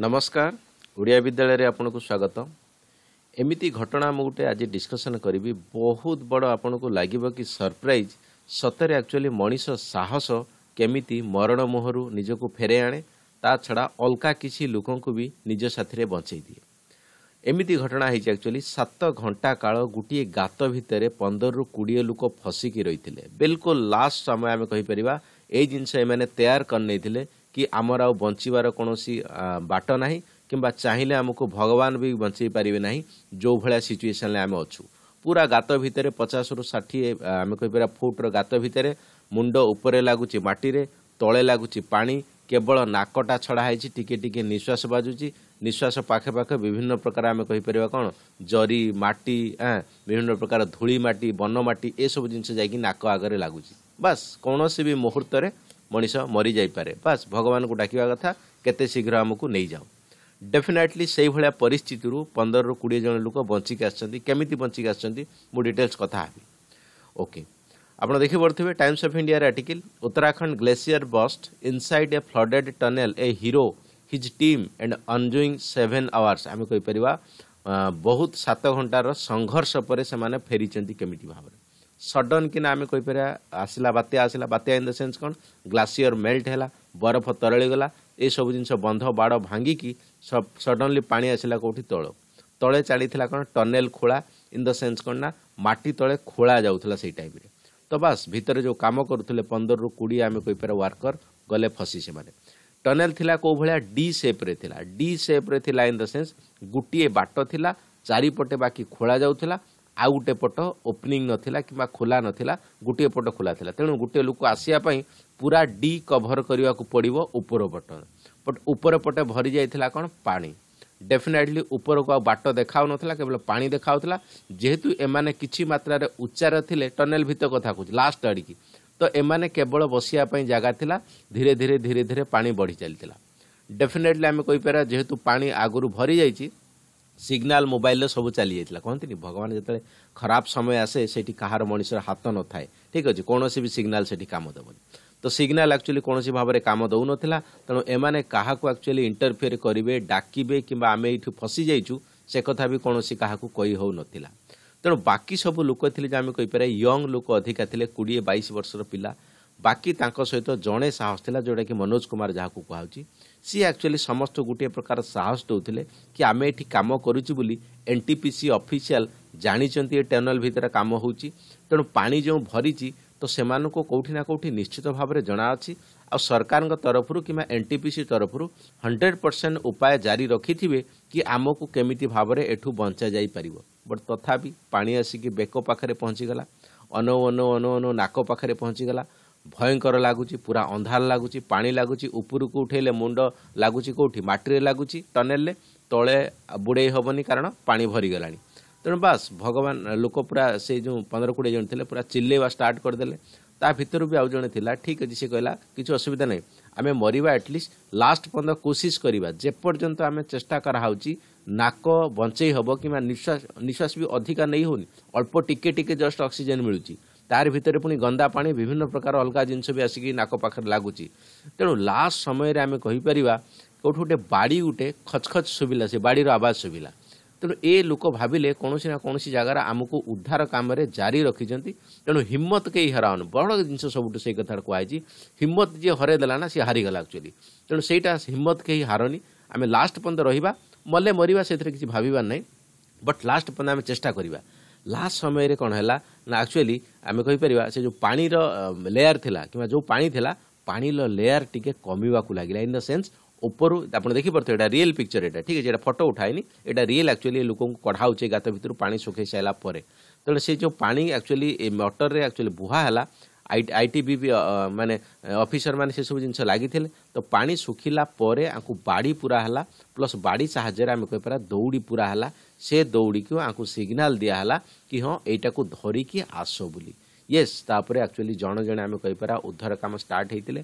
ନମସ୍କାର ଓଡ଼ିଆ ବିଦ୍ୟାଳୟରେ ଆପଣଙ୍କୁ ସ୍ୱାଗତ ଏମିତି ଘଟଣା ମୁଁ ଗୋଟେ ଆଜି ଡିସ୍କସନ୍ କରିବି ବହୁତ ବଡ଼ ଆପଣଙ୍କୁ ଲାଗିବ କି ସରପ୍ରାଇଜ୍ ସତରେ ଆକ୍ଚୁଆଲି ମଣିଷ ସାହସ କେମିତି ମରଣ ମୁହଁରୁ ନିଜକୁ ଫେରାଇ ଆଣେ ତା ଛଡ଼ା ଅଲଗା କିଛି ଲୋକଙ୍କୁ ବି ନିଜ ସାଥିରେ ବଞ୍ଚାଇ ଦିଏ ଏମିତି ଘଟଣା ହେଇଛି ଆକ୍ଚୁଆଲି ସାତ ଘଣ୍ଟା କାଳ ଗୋଟିଏ ଗାତ ଭିତରେ ପନ୍ଦରରୁ କୋଡ଼ିଏ ଲୋକ ଫସିକି ରହିଥିଲେ ବିଲକୁଲ ଲାଷ୍ଟ ସମୟ ଆମେ କହିପାରିବା ଏଇ ଜିନିଷ ଏମାନେ ତେୟାର କରିନେଇଥିଲେ କି ଆମର ଆଉ ବଞ୍ଚିବାର କୌଣସି ବାଟ ନାହିଁ କିମ୍ବା ଚାହିଁଲେ ଆମକୁ ଭଗବାନ ବି ବଞ୍ଚେଇ ପାରିବେ ନାହିଁ ଯେଉଁଭଳିଆ ସିଚୁଏସନ୍ରେ ଆମେ ଅଛୁ ପୁରା ଗାତ ଭିତରେ ପଚାଶରୁ ଷାଠିଏ ଆମେ କହିପାରିବା ଫୁଟ୍ର ଗାତ ଭିତରେ ମୁଣ୍ଡ ଉପରେ ଲାଗୁଛି ମାଟିରେ ତଳେ ଲାଗୁଛି ପାଣି କେବଳ ନାକଟା ଛଡ଼ା ହେଇଛି ଟିକିଏ ଟିକିଏ ନିଶ୍ୱାସ ବାଜୁଛି ନିଶ୍ୱାସ ପାଖେ ପାଖେ ବିଭିନ୍ନ ପ୍ରକାର ଆମେ କହିପାରିବା କ'ଣ ଜରି ମାଟି ବିଭିନ୍ନ ପ୍ରକାର ଧୂଳି ମାଟି ବନ ମାଟି ଏସବୁ ଜିନିଷ ଯାଇକି ନାକ ଆଗରେ ଲାଗୁଛି ବାସ୍ କୌଣସି ବି ମୁହୂର୍ତ୍ତରେ ମଣିଷ ମରିଯାଇପାରେ ବାସ୍ ଭଗବାନଙ୍କୁ ଡାକିବା କଥା କେତେ ଶୀଘ୍ର ଆମକୁ ନେଇଯାଅ ଡେଫିନେଟଲି ସେଇଭଳିଆ ପରିସ୍ଥିତିରୁ ପନ୍ଦରରୁ କୋଡ଼ିଏ ଜଣ ଲୋକ ବଞ୍ଚିକି ଆସିଛନ୍ତି କେମିତି ବଞ୍ଚିକି ଆସିଛନ୍ତି ମୁଁ ଡିଟେଲ୍ସ କଥା ହେବି ଓକେ ଆପଣ ଦେଖିପାରୁଥିବେ ଟାଇମ୍ସ ଅଫ୍ ଇଣ୍ଡିଆର article Uttarakhand glacier burst inside a flooded tunnel a hero his team and ଅନଜୁଇଂ ସେଭେନ୍ ଆୱାର୍ସ ଆମେ କହିପାରିବା ବହୁତ ସାତ ଘଣ୍ଟାର ସଂଘର୍ଷ ପରେ ସେମାନେ ଫେରିଛନ୍ତି କେମିତି ଭାବରେ ସଡନ୍ କିନା ଆମେ କହିପାରିବା ଆସିଲା ବାତ୍ୟା ଆସିଲା ବାତ୍ୟା ଇନ୍ ଦ ସେନ୍ସ କ'ଣ ଗ୍ଲାସିୟର ମେଲ୍ଟ ହେଲା ବରଫ ତରଳିଗଲା ଏସବୁ ଜିନିଷ ବନ୍ଧ ବାଡ଼ ଭାଙ୍ଗିକି ସଡନ୍ଲି ପାଣି ଆସିଲା କେଉଁଠି ତଳ ତଳେ ଚାଲିଥିଲା କ'ଣ ଟନେଲ ଖୋଳା ଇନ୍ ଦ ସେନ୍ସ କ'ଣ ନା ମାଟି ତଳେ ଖୋଳା ଯାଉଥିଲା ସେଇ ଟାଇମ୍ରେ ତ ବାସ୍ ଭିତରେ ଯେଉଁ କାମ କରୁଥିଲେ ପନ୍ଦରରୁ କୋଡ଼ିଏ ଆମେ କହିପାରିବା ୱାର୍କର ଗଲେ ଫସି ସେମାନେ ଟନେଲ୍ ଥିଲା କେଉଁ ଭଳିଆ ଡି ସେପ୍ରେ ଥିଲା ଡି ସେପ୍ରେ ଥିଲା ଇନ୍ ଦ ସେନ୍ସ ଗୋଟିଏ ବାଟ ଥିଲା ଚାରିପଟେ ବାକି ଖୋଳା ଯାଉଥିଲା ଆଉ ଗୋଟେ ପଟ ଓପନିଂ ନଥିଲା କିମ୍ବା ଖୋଲା ନଥିଲା ଗୋଟିଏ ପଟ ଖୋଲା ଥିଲା ତେଣୁ ଗୋଟିଏ ଲୋକ ଆସିବା ପାଇଁ ପୁରା ଡି କଭର କରିବାକୁ ପଡ଼ିବ ଉପର ପଟ ବଟ୍ ଉପର ପଟେ ଭରି ଯାଇଥିଲା କ'ଣ ପାଣି ଡେଫିନେଟଲି ଉପରକୁ ଆଉ ବାଟ ଦେଖାଉନଥିଲା କେବଳ ପାଣି ଦେଖାଉଥିଲା ଯେହେତୁ ଏମାନେ କିଛି ମାତ୍ରାରେ ଉଚ୍ଚାର ଥିଲେ ଟନେଲ ଭିତ କଥା କହୁଛି ଲାଷ୍ଟ ଆଡ଼ିକି ତ ଏମାନେ କେବଳ ବସିବା ପାଇଁ ଜାଗା ଥିଲା ଧୀରେ ଧୀରେ ଧୀରେ ଧୀରେ ପାଣି ବଢ଼ି ଚାଲିଥିଲା ଡେଫିନେଟଲି ଆମେ କହିପାରିବା ଯେହେତୁ ପାଣି ଆଗରୁ ଭରି ଯାଇଛି ସିଗ୍ନାଲ ମୋବାଇଲରେ ସବୁ ଚାଲିଯାଇଥିଲା କହନ୍ତିନି ଭଗବାନ ଯେତେବେଳେ ଖରାପ ସମୟ ଆସେ ସେଠି କାହାର ମଣିଷର ହାତ ନଥାଏ ଠିକ୍ ଅଛି କୌଣସି ବି ସିଗନାଲ ସେଠି କାମ ଦେବନି ତ ସିଗନାଲ ଆକ୍ଚୁଆଲି କୌଣସି ଭାବରେ କାମ ଦେଉନଥିଲା ତେଣୁ ଏମାନେ କାହାକୁ ଆକ୍ଚୁଆଲି ଇଣ୍ଟରଫିୟର କରିବେ ଡାକିବେ କିମ୍ବା ଆମେ ଏଇଠି ଫସି ଯାଇଛୁ ସେ କଥା ବି କୌଣସି କାହାକୁ କହି ହେଉନଥିଲା ତେଣୁ ବାକି ସବୁ ଲୋକ ଥିଲେ ଯେ ଆମେ କହିପାରିବା ୟଙ୍ଗ ଲୋକ ଅଧିକା ଥିଲେ କୋଡ଼ିଏ ବାଇଶ ବର୍ଷର ପିଲା ବାକି ତାଙ୍କ ସହିତ ଜଣେ ସାହସ ଥିଲା ଯେଉଁଟାକି ମନୋଜ କୁମାର ଯାହାକୁ କୁହାଯାଉଛି ସିଏ ଆକ୍ଚୁଆଲି ସମସ୍ତଙ୍କୁ ଗୋଟିଏ ପ୍ରକାର ସାହସ ଦେଉଥିଲେ କି ଆମେ ଏଠି କାମ କରୁଛୁ ବୋଲି ପି ସି ଅଫିସିଆଲ ଜାଣିଛନ୍ତି ଏ ଟେନେଲ ଭିତରେ କାମ ହେଉଛି ତେଣୁ ପାଣି ଯେଉଁ ଭରିଛି ତ ସେମାନଙ୍କୁ କେଉଁଠି ନା କେଉଁଠି ନିଶ୍ଚିତ ଭାବରେ ଜଣାଅଛି ଆଉ ସରକାରଙ୍କ ତରଫରୁ କିମ୍ବା ଏନ୍ଟିପିସି ତରଫରୁ ହଣ୍ଡ୍ରେଡ୍ ପରସେଣ୍ଟ ଉପାୟ ଜାରି ରଖିଥିବେ କି ଆମକୁ କେମିତି ଭାବରେ ଏଠୁ ବଞ୍ଚା ଯାଇପାରିବ ବଟ୍ ତଥାପି ପାଣି ଆସିକି ବେକ ପାଖରେ ପହଞ୍ଚିଗଲା ଅନଉ ଅନଉ ଅନଉ ଅନଉ ନାକ ପାଖରେ ପହଞ୍ଚିଗଲା ଭୟଙ୍କର ଲାଗୁଛି ପୁରା ଅନ୍ଧାର ଲାଗୁଛି ପାଣି ଲାଗୁଛି ଉପରକୁ ଉଠେଇଲେ ମୁଣ୍ଡ ଲାଗୁଛି କେଉଁଠି ମାଟିରେ ଲାଗୁଛି ଟନେଲ୍ରେ ତଳେ ବୁଡ଼େଇ ହେବନି କାରଣ ପାଣି ଭରିଗଲାଣି ତେଣୁ ବାସ୍ ଭଗବାନ ଲୋକ ପୁରା ସେ ଯେଉଁ ପନ୍ଦର କୋଡ଼ିଏ ଜଣ ଥିଲେ ପୁରା ଚିଲେଇବା ଷ୍ଟାର୍ଟ କରିଦେଲେ ତା ଭିତରୁ ବି ଆଉ ଜଣେ ଥିଲା ଠିକ୍ ଅଛି ସେ କହିଲା କିଛି ଅସୁବିଧା ନାହିଁ ଆମେ ମରିବା ଆଟଲିଷ୍ଟ ଲାଷ୍ଟ ପର୍ଯ୍ୟନ୍ତ କୋସିସ କରିବା ଯେପର୍ଯ୍ୟନ୍ତ ଆମେ ଚେଷ୍ଟା କରାହେଉଛି ନାକ ବଞ୍ଚେଇ ହେବ କିମ୍ବା ନିଶ୍ୱାସ ନିଶ୍ୱାସ ବି ଅଧିକା ନେଇ ହେଉନି ଅଳ୍ପ ଟିକେ ଟିକେ ଜଷ୍ଟ ଅକ୍ସିଜେନ୍ ମିଳୁଛି ତାରି ଭିତରେ ପୁଣି ଗନ୍ଦା ପାଣି ବିଭିନ୍ନ ପ୍ରକାର ଅଲଗା ଜିନିଷ ବି ଆସିକି ନାକ ପାଖରେ ଲାଗୁଛି ତେଣୁ ଲାଷ୍ଟ ସମୟରେ ଆମେ କହିପାରିବା କେଉଁଠୁ ଗୋଟେ ବାଡ଼ି ଗୋଟେ ଖଚ ଖଚ ଶୁଭିଲା ସେ ବାଡ଼ିର ଆବାଜ ଶୁଭିଲା ତେଣୁ ଏ ଲୋକ ଭାବିଲେ କୌଣସି ନା କୌଣସି ଜାଗାରେ ଆମକୁ ଉଦ୍ଧାର କାମରେ ଜାରି ରଖିଛନ୍ତି ତେଣୁ ହିମ୍ମତ କେହି ହରାଉନି ବଡ଼ ଜିନିଷ ସବୁଠୁ ସେଇ କଥାରେ କୁହାଯାଇଛି ହିମ୍ମତ ଯିଏ ହରେଇଦେଲା ନା ସେ ହାରିଗଲା ଆକ୍ଚୁଆଲି ତେଣୁ ସେଇଟା ହିମ୍ମତ କେହି ହାରନି ଆମେ ଲାଷ୍ଟ ପର୍ଯ୍ୟନ୍ତ ରହିବା ମଲେ ମରିବା ସେଥିରେ କିଛି ଭାବିବାର ନାହିଁ ବଟ୍ ଲାଷ୍ଟ ପର୍ଯ୍ୟନ୍ତ ଆମେ ଚେଷ୍ଟା କରିବା ଲାଷ୍ଟ ସମୟରେ କ'ଣ ହେଲା ନା ଆକ୍ଚୁଆଲି ଆମେ କହିପାରିବା ସେ ଯେଉଁ ପାଣିର ଲେୟାର ଥିଲା କିମ୍ବା ଯେଉଁ ପାଣି ଥିଲା ପାଣିର ଲେୟାର ଟିକେ କମିବାକୁ ଲାଗିଲା ଇନ୍ ଦ ସେନ୍ସ ଉପରୁ ଆପଣ ଦେଖିପାରୁଥିବେ ଏଇଟା ରିଏଲ୍ ପିକ୍ଚର ଏଇଟା ଠିକ୍ ଅଛି ଏଇଟା ଫଟୋ ଉଠାଇନି ଏଇଟା ରିଏଲ୍ ଆକ୍ଚୁଆଲି ଲୋକଙ୍କୁ କଢ଼ା ହେଉଛି ଗାତ ଭିତରୁ ପାଣି ଶୁଖାଇ ସାରିଲା ପରେ ତେଣୁ ସେ ଯେଉଁ ପାଣି ଆକ୍ଚୁଆଲି ଏ ମଟରରେ ଆକ୍ଚୁଆଲି ବୁହା ହେଲା আইটিবিপি মানে অফিসর মানে সেসব জিনিস লাগিলে তো পা শুখিলা পরে আকু বাড়ি পুরা হলা প্লস বাড়ি সাহায্যে আমি কইপারা দৌড়ি পুরা হলা সে দৌড়িকে আকু সিগনাল দিয়া হলা কি হ এইটাকু ধরিকি আস বলি येस तापर एक्चुअली जण जण आम्ही कहीपरा उद्धार काम स्टार्ट होईल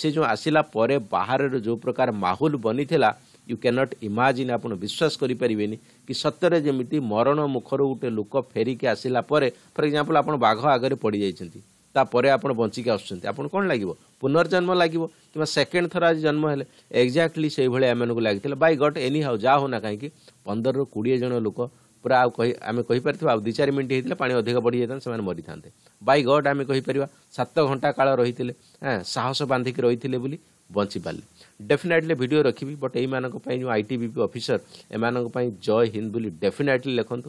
से जो आसला पर बाहेर जो प्रकार माहोल बनीला यू कॅनट इमाजिन आपण विश्वास करीपरेन की सतरे जमिती मरण मुखर गोटे लोक फेरिकी आसला पर फर एक्झाम्पल आपण बाघ आगरे पडिजायचं ତାପରେ ଆପଣ ବଞ୍ଚିକି ଆସୁଛନ୍ତି ଆପଣ କ'ଣ ଲାଗିବ ପୁନର୍ଜନ୍ମ ଲାଗିବ କିମ୍ବା ସେକେଣ୍ଡ ଥର ଆଜି ଜନ୍ମ ହେଲେ ଏକ୍ଜାକ୍ଟଲି ସେଇଭଳି ଆମମାନଙ୍କୁ ଲାଗିଥିଲେ ବାଇ ଗଟ୍ ଏନି ହାଉ ଯାହା ହଉ ନା କାହିଁକି ପନ୍ଦରରୁ କୋଡ଼ିଏ ଜଣ ଲୋକ ପୁରା ଆଉ କହି ଆମେ କହିପାରିଥିବା ଆଉ ଦୁଇ ଚାରି ମିନିଟ୍ ହେଇଥିଲେ ପାଣି ଅଧିକ ବଢ଼ିଯାଇଥାନ୍ତେ ସେମାନେ ମରିଥାନ୍ତେ ବାଇ ଗଡ୍ ଆମେ କହିପାରିବା ସାତ ଘଣ୍ଟା କାଳ ରହିଥିଲେ ହଁ ସାହସ ବାନ୍ଧିକି ରହିଥିଲେ ବୋଲି ବଞ୍ଚିପାରିଲେ ଡେଫିନେଟଲି ଭିଡ଼ିଓ ରଖିବି ବଟ୍ ଏଇମାନଙ୍କ ପାଇଁ ଯେଉଁ ଆଇଟିବିପି ଅଫିସର ଏମାନଙ୍କ ପାଇଁ ଜୟ ହିନ୍ଦ ବୋଲି ଡେଫିନେଟଲି ଲେଖନ୍ତୁ